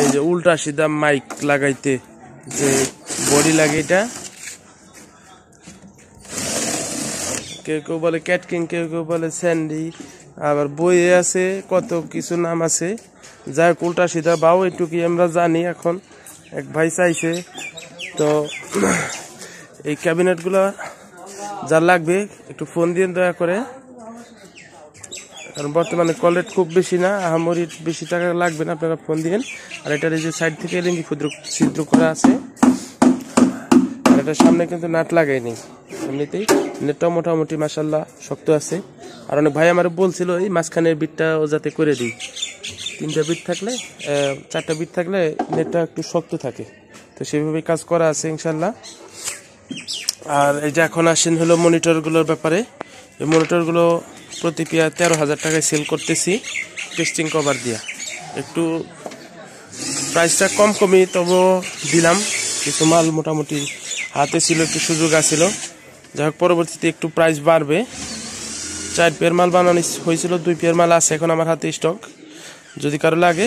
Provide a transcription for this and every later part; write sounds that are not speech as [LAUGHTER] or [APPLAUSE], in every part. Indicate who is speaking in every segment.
Speaker 1: এই যে উল্টা সিধা মাইক লাগাইতে যে বডি লাগে এটা কেউ কেউ বলে ক্যাটকিং কেউ কেউ বলে স্যান্ডি আবার বইয়ে আছে কত কিছু নাম আছে যাই উল্টা সিধা বাও এটুকুই আমরা জানি এখন এক ভাই চাইছে তো এই ক্যাবিনেটগুলো যা লাগবে একটু ফোন দিয়ে দয়া করে কারণ বর্তমানে কল রেট খুব বেশি না আহামরির বেশি টাকা লাগবে না আপনারা ফোন দিবেন আর এটার এই যে সাইড থেকে লিঙ্গি ক্ষুদ্র ছিদ্র করা আছে আর এটার সামনে কিন্তু নাট লাগাইনি এমনিতেই নেটটাও মানে মোটামুটি মাসাল্লাহ শক্ত আছে আর অনেক ভাই আমার বলছিল এই মাঝখানের বিটটা ও যাতে করে দিই তিনটা বিট থাকলে চারটা বিট থাকলে নেটটা একটু শক্ত থাকে তো সেভাবে কাজ করা আছে ইনশাল্লাহ আর এই যে এখন আসেন হলো মনিটরগুলোর ব্যাপারে এই মনিটরগুলো প্রতি পেয়ার তেরো হাজার টাকায় সেল করতেছি টেস্টিং কভার দিয়া একটু প্রাইসটা কম কমে তবু দিলাম কিছু মাল মোটামুটি হাতে ছিল একটু সুযোগ আছিল যাই হোক পরবর্তীতে একটু প্রাইস বাড়বে চার পেয়ার মাল বানানো হয়েছিল দুই পেয়ার মাল আছে এখন আমার হাতে স্টক যদি কারো লাগে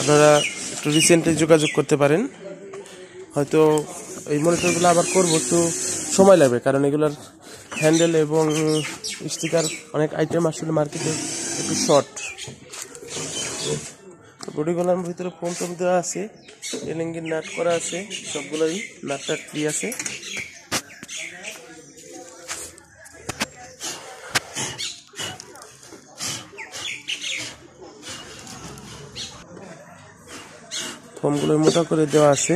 Speaker 1: আপনারা একটু রিসেন্টলি যোগাযোগ করতে পারেন হয়তো এই মনিটরগুলো আবার করবো একটু সময় লাগবে কারণ এগুলোর হ্যান্ডেল এবং স্টিকার অনেক আইটেম আসলে মার্কেটে একটু শর্ট বডিগুলোর ভিতরে ফোম টোম দেওয়া আছে এলিঙ্গির নাট করা আছে সবগুলোই নাট টাট ফ্রি আছে ফোমগুলো মোটা করে দেওয়া আছে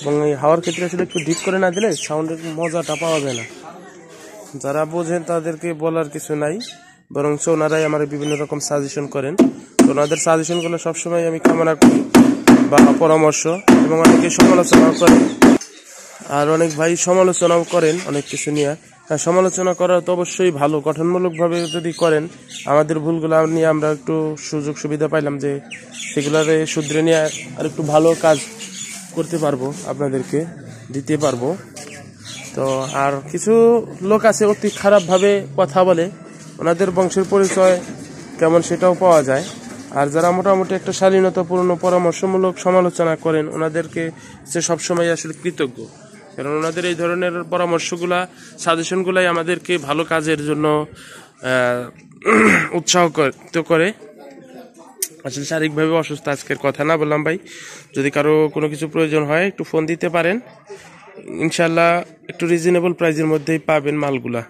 Speaker 1: এবং এই হাওয়ার ক্ষেত্রে আসলে একটু ডিপ করে না দিলে সাউন্ডের মজাটা পাওয়া যায় না যারা বোঝেন তাদেরকে বলার কিছু নাই বরং ওনারাই আমার বিভিন্ন রকম সাজেশন করেন তো ওনাদের সাজেশনগুলো সবসময় আমি কামনা করি বা পরামর্শ এবং অনেকে সমালোচনাও করেন আর অনেক ভাই সমালোচনাও করেন অনেক কিছু নিয়ে হ্যাঁ সমালোচনা করা তো অবশ্যই ভালো গঠনমূলকভাবে যদি করেন আমাদের ভুলগুলো নিয়ে আমরা একটু সুযোগ সুবিধা পাইলাম যে সেগুলোরে শুধরে নিয়ে আর একটু ভালো কাজ করতে পারবো আপনাদেরকে দিতে পারবো তো আর কিছু লোক আছে অতি খারাপভাবে কথা বলে ওনাদের বংশের পরিচয় কেমন সেটাও পাওয়া যায় আর যারা মোটামুটি একটা শালীনতাপূর্ণ পরামর্শমূলক সমালোচনা করেন ওনাদেরকে সে সবসময় আসলে কৃতজ্ঞ কারণ ওনাদের এই ধরনের পরামর্শগুলা সাজেশনগুলাই আমাদেরকে ভালো কাজের জন্য [CLEARS THROAT] উৎসাহ করে আসলে শারীরিকভাবে অসুস্থ আজকের কথা না বললাম ভাই যদি কারো কোনো কিছু প্রয়োজন হয় একটু ফোন দিতে পারেন ইনশাল্লাহ একটু রিজনেবল প্রাইজের মধ্যেই পাবেন মালগুলা